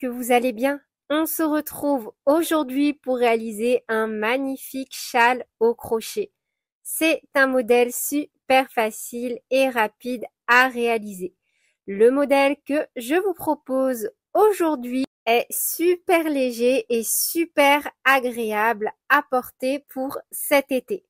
que vous allez bien. On se retrouve aujourd'hui pour réaliser un magnifique châle au crochet. C'est un modèle super facile et rapide à réaliser. Le modèle que je vous propose aujourd'hui est super léger et super agréable à porter pour cet été.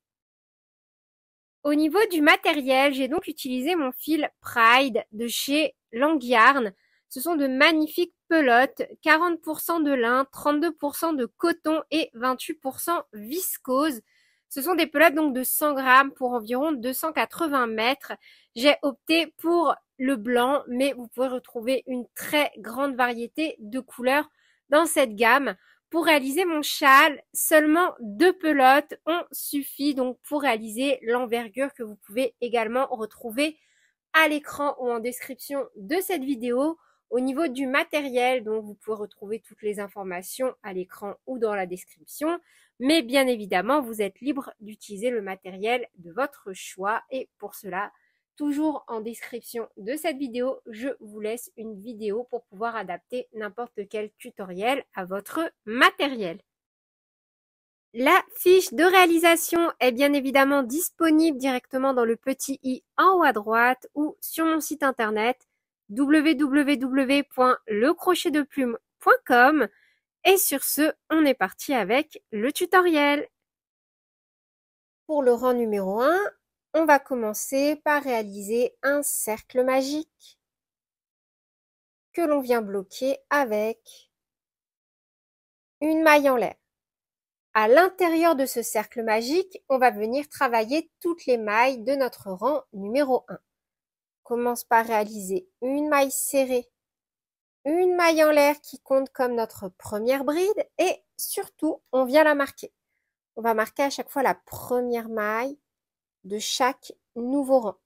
Au niveau du matériel, j'ai donc utilisé mon fil Pride de chez Langyarn. Ce sont de magnifiques pelote, 40% de lin, 32% de coton et 28% viscose. Ce sont des pelotes donc de 100 grammes pour environ 280 mètres. J'ai opté pour le blanc, mais vous pouvez retrouver une très grande variété de couleurs dans cette gamme. Pour réaliser mon châle, seulement deux pelotes ont suffi donc pour réaliser l'envergure que vous pouvez également retrouver à l'écran ou en description de cette vidéo. Au niveau du matériel, donc vous pouvez retrouver toutes les informations à l'écran ou dans la description, mais bien évidemment, vous êtes libre d'utiliser le matériel de votre choix et pour cela, toujours en description de cette vidéo, je vous laisse une vidéo pour pouvoir adapter n'importe quel tutoriel à votre matériel. La fiche de réalisation est bien évidemment disponible directement dans le petit i en haut à droite ou sur mon site internet www.lecrochetdeplume.com et sur ce, on est parti avec le tutoriel. Pour le rang numéro 1, on va commencer par réaliser un cercle magique que l'on vient bloquer avec une maille en l'air. À l'intérieur de ce cercle magique, on va venir travailler toutes les mailles de notre rang numéro 1. Commence par réaliser une maille serrée, une maille en l'air qui compte comme notre première bride et surtout, on vient la marquer. On va marquer à chaque fois la première maille de chaque nouveau rang.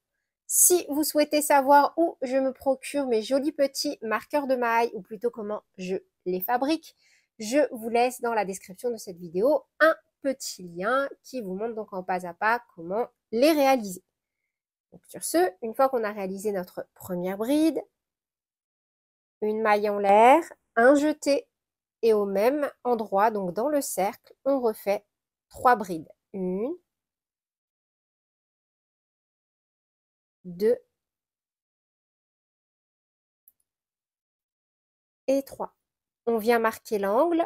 Si vous souhaitez savoir où je me procure mes jolis petits marqueurs de mailles ou plutôt comment je les fabrique, je vous laisse dans la description de cette vidéo un petit lien qui vous montre donc en pas à pas comment les réaliser sur ce, une fois qu'on a réalisé notre première bride, une maille en l'air, un jeté et au même endroit, donc dans le cercle, on refait trois brides. Une, deux et trois. On vient marquer l'angle,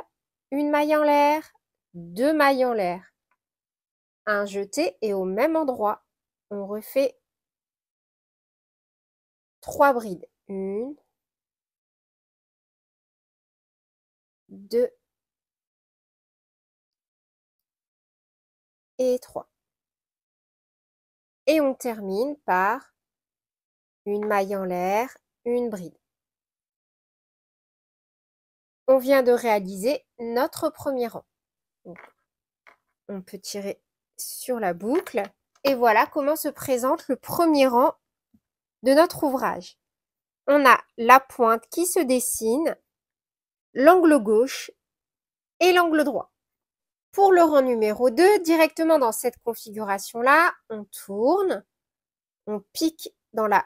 une maille en l'air, deux mailles en l'air, un jeté et au même endroit, on refait trois brides. Une, et trois. Et on termine par une maille en l'air, une bride. On vient de réaliser notre premier rang. on peut tirer sur la boucle. Et voilà comment se présente le premier rang de notre ouvrage. On a la pointe qui se dessine, l'angle gauche et l'angle droit. Pour le rang numéro 2, directement dans cette configuration-là, on tourne, on pique dans la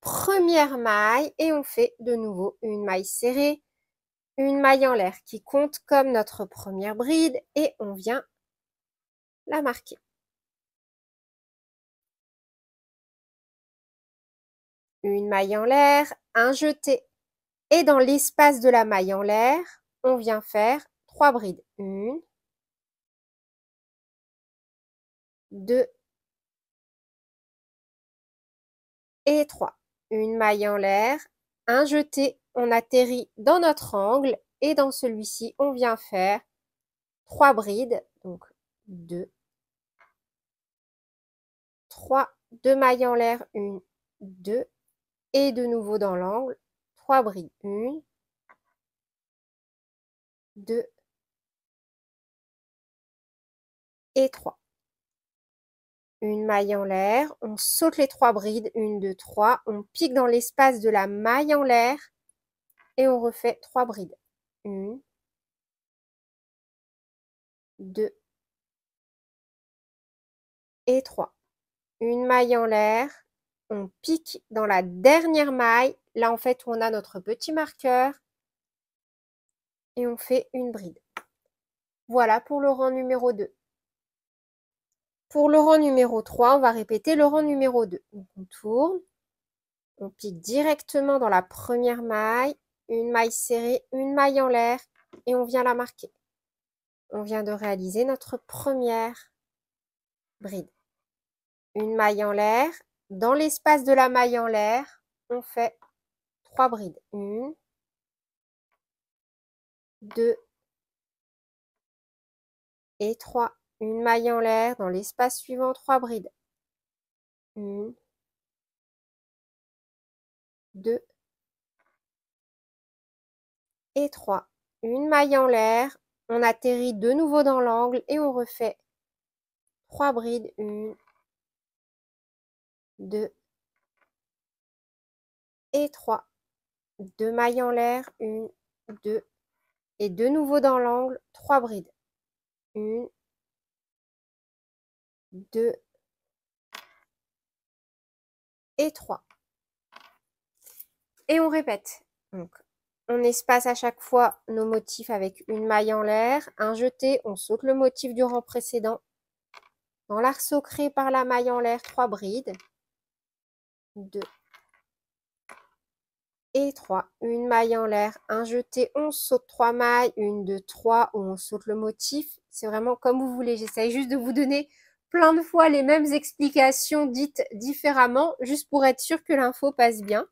première maille et on fait de nouveau une maille serrée, une maille en l'air qui compte comme notre première bride et on vient la marquer. une maille en l'air, un jeté. Et dans l'espace de la maille en l'air, on vient faire trois brides. Une, deux et trois. Une maille en l'air, un jeté, on atterrit dans notre angle et dans celui-ci, on vient faire trois brides. Donc deux, trois, deux mailles en l'air, une, deux et de nouveau dans l'angle. trois brides. Une, deux et trois. Une maille en l'air, on saute les trois brides, une, deux, trois, on pique dans l'espace de la maille en l'air et on refait trois brides. Une, deux et trois. Une maille en l'air, on pique dans la dernière maille, là en fait où on a notre petit marqueur, et on fait une bride. Voilà pour le rang numéro 2. Pour le rang numéro 3, on va répéter le rang numéro 2. on tourne, on pique directement dans la première maille, une maille serrée, une maille en l'air, et on vient la marquer. On vient de réaliser notre première bride. Une maille en l'air, dans l'espace de la maille en l'air, on fait trois brides. Une, deux et trois. Une maille en l'air. Dans l'espace suivant, trois brides. Une, deux et trois. Une maille en l'air. On atterrit de nouveau dans l'angle et on refait trois brides. Une, 2 et 3. Deux mailles en l'air, une, deux et de nouveau dans l'angle, trois brides. une, deux et 3. Et on répète. Donc, on espace à chaque fois nos motifs avec une maille en l'air, un jeté, on saute le motif du rang précédent. Dans l'arceau créé par la maille en l'air, trois brides. 2 et 3. Une maille en l'air, un jeté, on saute 3 mailles, une, deux trois on saute le motif. C'est vraiment comme vous voulez. J'essaye juste de vous donner plein de fois les mêmes explications dites différemment, juste pour être sûr que l'info passe bien.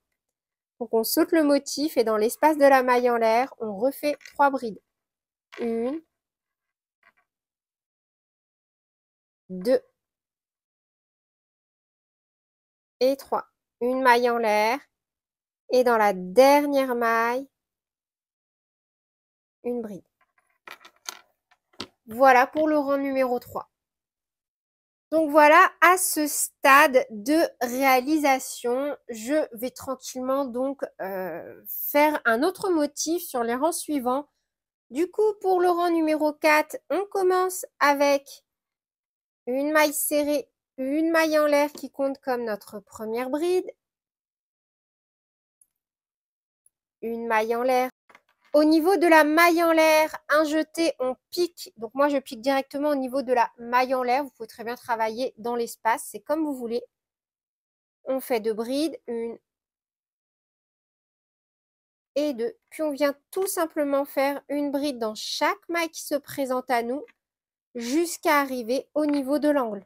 Donc on saute le motif et dans l'espace de la maille en l'air, on refait trois brides. Une, 2, et 3. Une maille en l'air et dans la dernière maille, une bride. Voilà pour le rang numéro 3. Donc voilà, à ce stade de réalisation, je vais tranquillement donc euh, faire un autre motif sur les rangs suivants. Du coup, pour le rang numéro 4, on commence avec une maille serrée une maille en l'air qui compte comme notre première bride. Une maille en l'air. Au niveau de la maille en l'air, un jeté, on pique. Donc moi, je pique directement au niveau de la maille en l'air. Vous pouvez très bien travailler dans l'espace, c'est comme vous voulez. On fait deux brides, une et deux. Puis on vient tout simplement faire une bride dans chaque maille qui se présente à nous jusqu'à arriver au niveau de l'angle.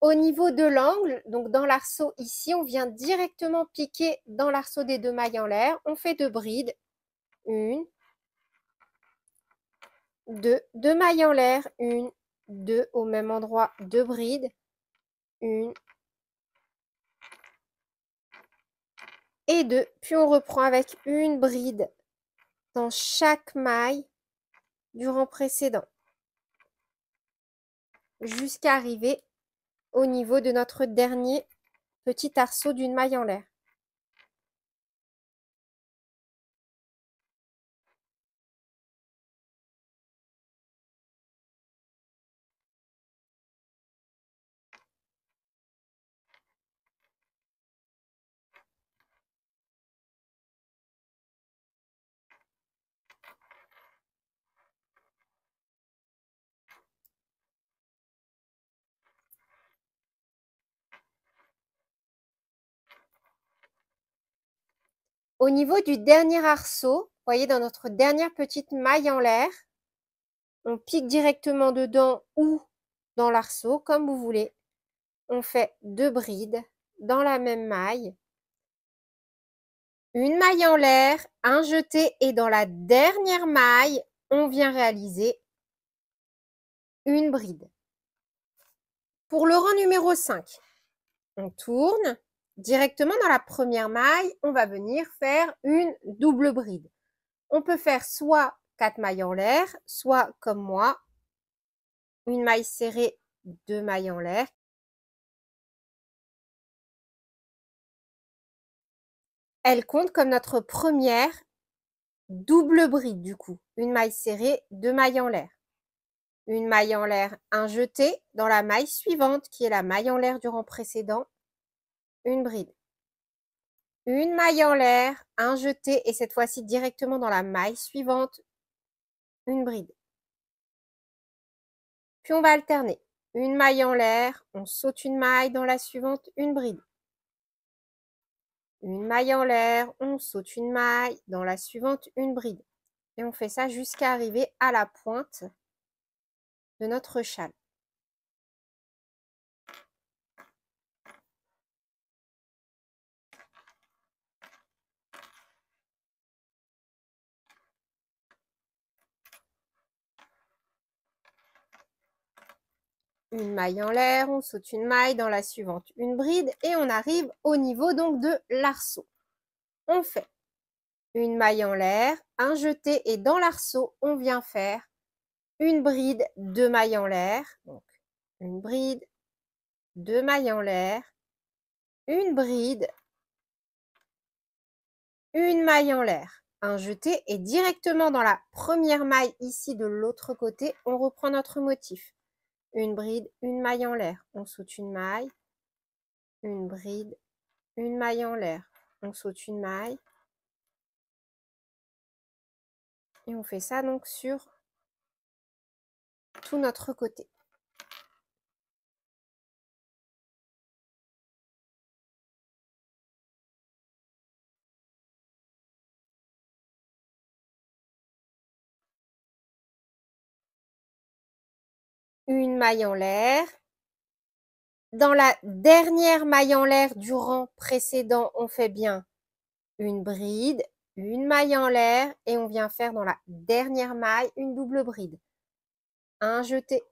Au niveau de l'angle, donc dans l'arceau ici, on vient directement piquer dans l'arceau des deux mailles en l'air. On fait deux brides. Une, deux, deux mailles en l'air. Une, deux, au même endroit, deux brides. Une et deux. Puis on reprend avec une bride dans chaque maille du rang précédent jusqu'à arriver au niveau de notre dernier petit arceau d'une maille en l'air. Au niveau du dernier arceau, vous voyez dans notre dernière petite maille en l'air, on pique directement dedans ou dans l'arceau, comme vous voulez. On fait deux brides dans la même maille. Une maille en l'air, un jeté et dans la dernière maille, on vient réaliser une bride. Pour le rang numéro 5, on tourne, Directement dans la première maille, on va venir faire une double bride. On peut faire soit 4 mailles en l'air, soit comme moi, une maille serrée, deux mailles en l'air. Elle compte comme notre première double bride du coup. Une maille serrée, deux mailles en l'air. Une maille en l'air, un jeté dans la maille suivante qui est la maille en l'air du rang précédent une bride. Une maille en l'air, un jeté et cette fois-ci directement dans la maille suivante, une bride. Puis on va alterner. Une maille en l'air, on saute une maille dans la suivante, une bride. Une maille en l'air, on saute une maille dans la suivante, une bride. Et on fait ça jusqu'à arriver à la pointe de notre châle. une maille en l'air, on saute une maille, dans la suivante une bride et on arrive au niveau donc de l'arceau. On fait une maille en l'air, un jeté et dans l'arceau, on vient faire une bride, deux mailles en l'air, donc une bride, deux mailles en l'air, une bride, une maille en l'air, un jeté et directement dans la première maille ici de l'autre côté, on reprend notre motif une bride, une maille en l'air. On saute une maille, une bride, une maille en l'air. On saute une maille. Et on fait ça donc sur tout notre côté. une maille en l'air. Dans la dernière maille en l'air du rang précédent, on fait bien une bride, une maille en l'air et on vient faire dans la dernière maille une double bride. Un jeté,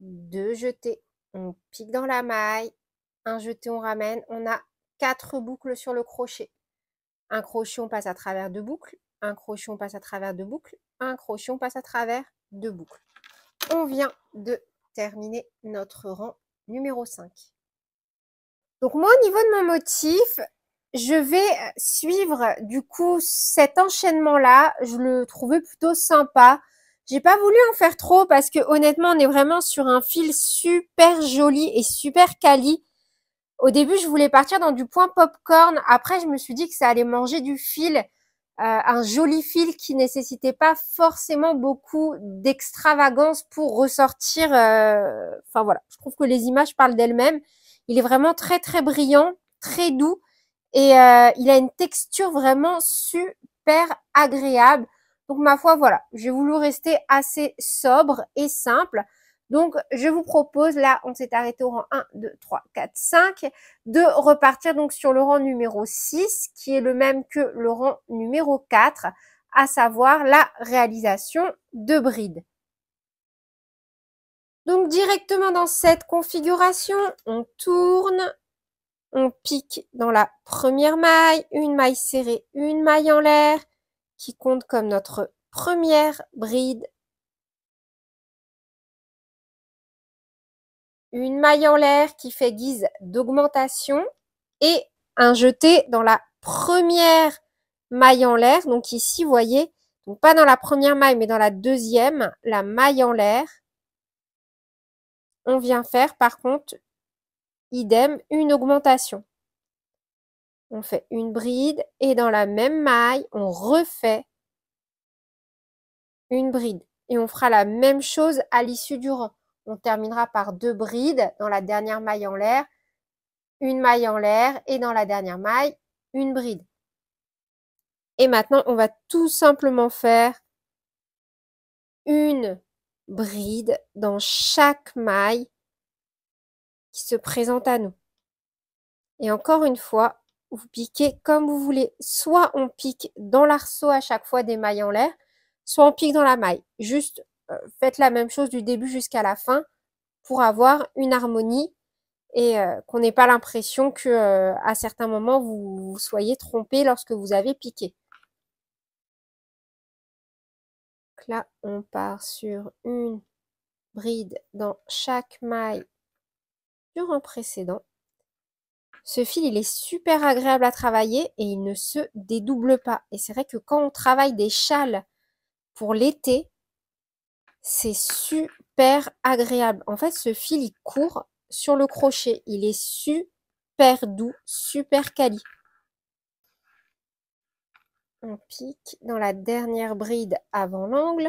deux jetés, on pique dans la maille, un jeté, on ramène, on a quatre boucles sur le crochet. Un crochet, on passe à travers deux boucles, un crochet, on passe à travers deux boucles, un crochet, on passe à travers deux boucles on vient de terminer notre rang numéro 5. Donc moi, au niveau de mon motif, je vais euh, suivre du coup cet enchaînement-là. Je le trouvais plutôt sympa. J'ai pas voulu en faire trop parce que honnêtement, on est vraiment sur un fil super joli et super quali. Au début, je voulais partir dans du point popcorn. Après, je me suis dit que ça allait manger du fil. Euh, un joli fil qui nécessitait pas forcément beaucoup d'extravagance pour ressortir. Euh, enfin voilà, je trouve que les images parlent d'elles-mêmes. Il est vraiment très très brillant, très doux et euh, il a une texture vraiment super agréable. Donc ma foi, voilà, j'ai voulu rester assez sobre et simple. Donc, je vous propose, là, on s'est arrêté au rang 1, 2, 3, 4, 5, de repartir donc sur le rang numéro 6, qui est le même que le rang numéro 4, à savoir la réalisation de brides. Donc, directement dans cette configuration, on tourne, on pique dans la première maille, une maille serrée, une maille en l'air, qui compte comme notre première bride une maille en l'air qui fait guise d'augmentation et un jeté dans la première maille en l'air. Donc ici, vous voyez, pas dans la première maille, mais dans la deuxième, la maille en l'air. On vient faire par contre, idem, une augmentation. On fait une bride et dans la même maille, on refait une bride. Et on fera la même chose à l'issue du rang. On terminera par deux brides dans la dernière maille en l'air, une maille en l'air et dans la dernière maille, une bride. Et maintenant, on va tout simplement faire une bride dans chaque maille qui se présente à nous. Et encore une fois, vous piquez comme vous voulez. Soit on pique dans l'arceau à chaque fois des mailles en l'air, soit on pique dans la maille. Juste euh, faites la même chose du début jusqu'à la fin pour avoir une harmonie et euh, qu'on n'ait pas l'impression que euh, à certains moments vous, soyez trompé lorsque vous avez piqué. là, on part sur une bride dans chaque maille sur un précédent. Ce fil, il est super agréable à travailler et il ne se dédouble pas. Et c'est vrai que quand on travaille des châles pour l'été, c'est super agréable. En fait, ce fil, il court sur le crochet. Il est super doux, super quali. On pique dans la dernière bride avant l'angle,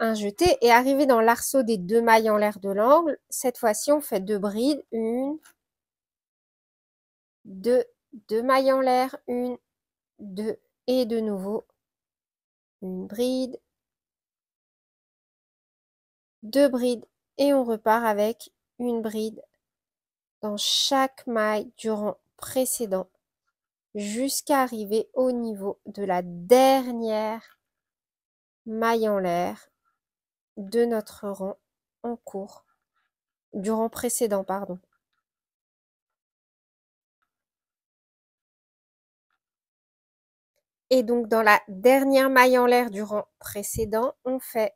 un jeté et arrivé dans l'arceau des deux mailles en l'air de l'angle. Cette fois-ci, on fait deux brides, une, deux, deux mailles en l'air, une, deux et de nouveau une bride, deux brides et on repart avec une bride dans chaque maille du rang précédent jusqu'à arriver au niveau de la dernière maille en l'air de notre rang en cours, du rang précédent, pardon. Et donc dans la dernière maille en l'air du rang précédent, on fait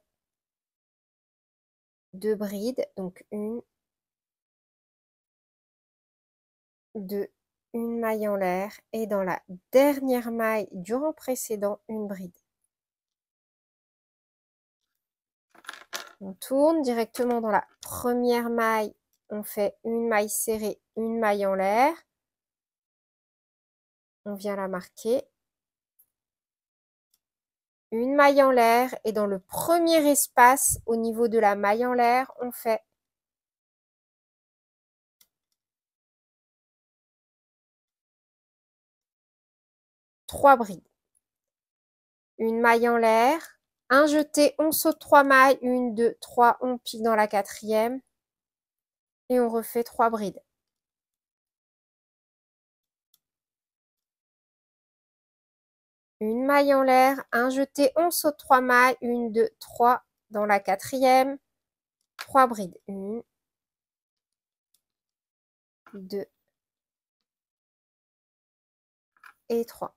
deux brides, donc une de une maille en l'air et dans la dernière maille du rang précédent, une bride. On tourne directement dans la première maille, on fait une maille serrée, une maille en l'air. On vient la marquer une maille en l'air et dans le premier espace au niveau de la maille en l'air, on fait trois brides. Une maille en l'air, un jeté, on saute trois mailles, une, deux, trois, on pique dans la quatrième et on refait trois brides. une maille en l'air, un jeté, on saute trois mailles, une, deux, trois dans la quatrième, trois brides, une, deux et trois.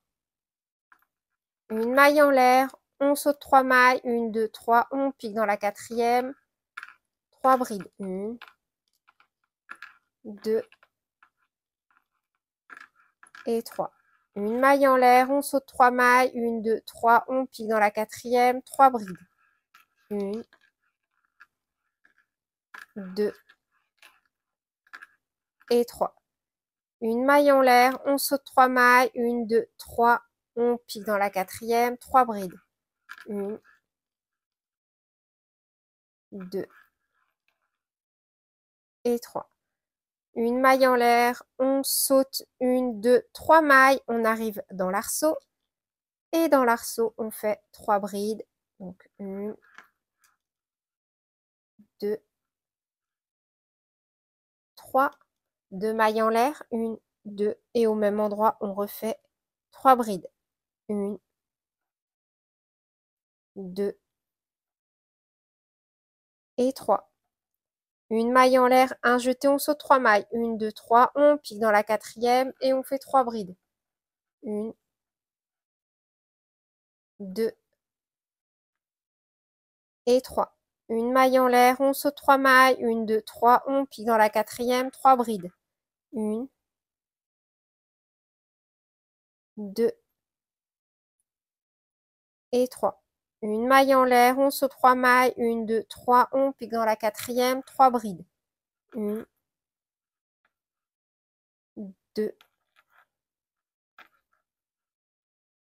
Une maille en l'air, on saute trois mailles, une, deux, trois, on pique dans la quatrième, trois brides, une, deux et trois. Une maille en l'air, on saute trois mailles. Une, deux, trois, on pique dans la quatrième. Trois brides. Une, deux et trois. Une maille en l'air, on saute trois mailles. Une, deux, trois, on pique dans la quatrième. Trois brides. Une, deux et trois une maille en l'air, on saute une, deux, trois mailles, on arrive dans l'arceau. Et dans l'arceau, on fait trois brides. Donc une, deux, trois, deux mailles en l'air, une, deux, et au même endroit, on refait trois brides. Une, deux et trois. Une maille en l'air, un jeté, on saute trois mailles. Une, deux, trois, on pique dans la quatrième et on fait trois brides. Une, deux et trois. Une maille en l'air, on saute trois mailles. Une, deux, trois, on pique dans la quatrième, trois brides. Une, deux et trois une maille en l'air, on saute trois mailles, une, deux, trois, on pique dans la quatrième, trois brides. Une, deux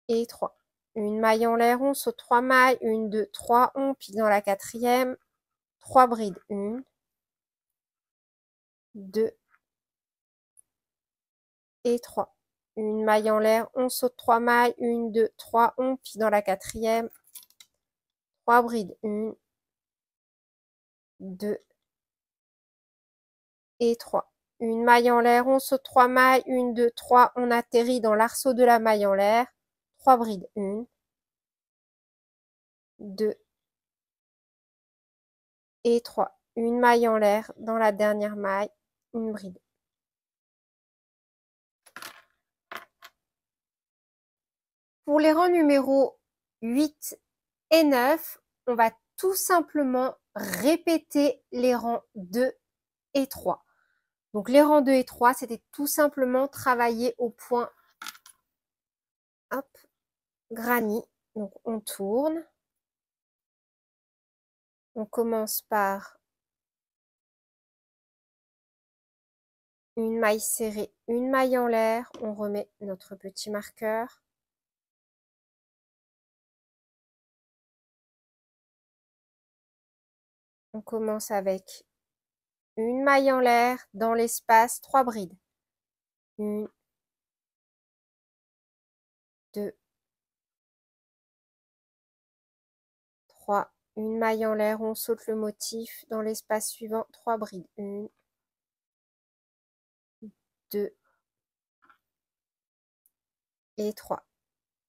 et trois. Une maille en l'air, on saute trois mailles, une, deux, trois, on pique dans la quatrième, trois brides. Une, deux et trois. Une maille en l'air, on saute trois mailles, une, deux, trois, on pique dans la quatrième, 3 brides 1 2 et 3 une maille en l'air on saute 3 mailles 1 2 3 on atterrit dans l'arceau de la maille en l'air 3 brides 1 2 et 3 une maille en l'air dans la dernière maille une bride pour les rangs numéro 8 et 9, on va tout simplement répéter les rangs 2 et 3. Donc les rangs 2 et 3, c'était tout simplement travailler au point hop, granny. Donc on tourne. On commence par une maille serrée, une maille en l'air. On remet notre petit marqueur. On commence avec une maille en l'air, dans l'espace, trois brides. Une, deux, trois. Une maille en l'air, on saute le motif. Dans l'espace suivant, trois brides. Une, deux et trois.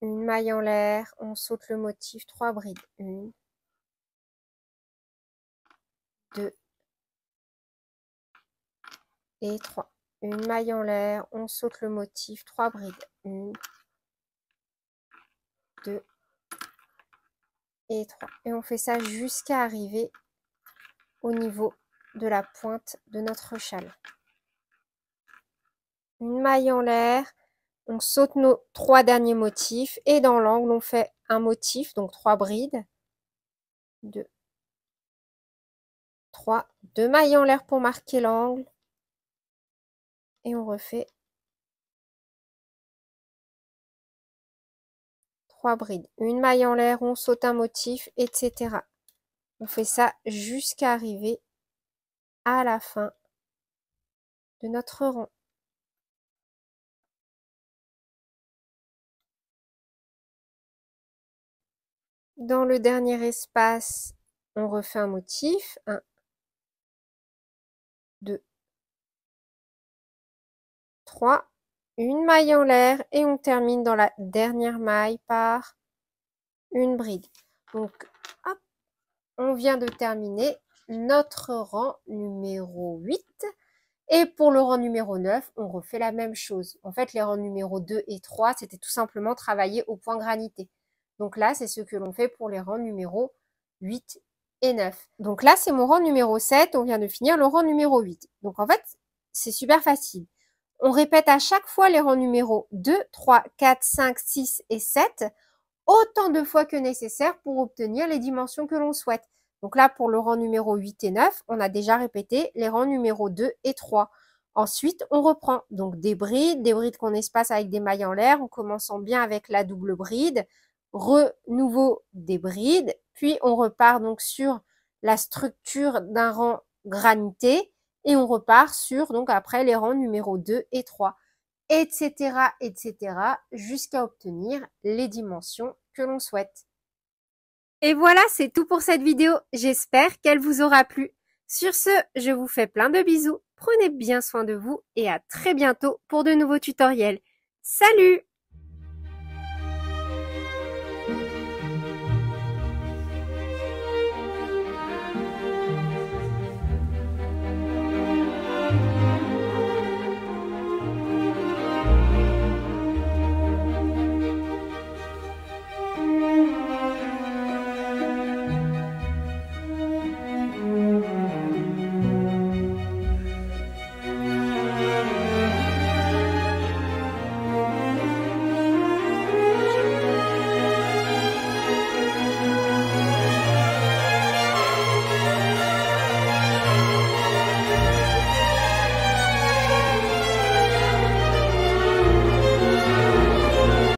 Une maille en l'air, on saute le motif, trois brides. Une, 2 et 3. Une maille en l'air, on saute le motif, 3 brides. 1, 2 et 3. Et on fait ça jusqu'à arriver au niveau de la pointe de notre châle. Une maille en l'air, on saute nos trois derniers motifs et dans l'angle on fait un motif, donc trois brides. 2 deux 2 mailles en l'air pour marquer l'angle. Et on refait 3 brides, une maille en l'air, on saute un motif, etc. On fait ça jusqu'à arriver à la fin de notre rang. Dans le dernier espace, on refait un motif, 3, une maille en l'air et on termine dans la dernière maille par une bride. Donc, hop, on vient de terminer notre rang numéro 8. Et pour le rang numéro 9, on refait la même chose. En fait, les rangs numéro 2 et 3, c'était tout simplement travailler au point granité. Donc là, c'est ce que l'on fait pour les rangs numéro 8 et 9. Donc là, c'est mon rang numéro 7. On vient de finir le rang numéro 8. Donc en fait, c'est super facile. On répète à chaque fois les rangs numéros 2, 3, 4, 5, 6 et 7 autant de fois que nécessaire pour obtenir les dimensions que l'on souhaite. Donc là, pour le rang numéro 8 et 9, on a déjà répété les rangs numéro 2 et 3. Ensuite, on reprend donc des brides, des brides qu'on espace avec des mailles en l'air, en commençant bien avec la double bride, renouveau des brides, puis on repart donc sur la structure d'un rang granité, et on repart sur, donc après, les rangs numéro 2 et 3, etc., etc., jusqu'à obtenir les dimensions que l'on souhaite. Et voilà, c'est tout pour cette vidéo. J'espère qu'elle vous aura plu. Sur ce, je vous fais plein de bisous, prenez bien soin de vous et à très bientôt pour de nouveaux tutoriels. Salut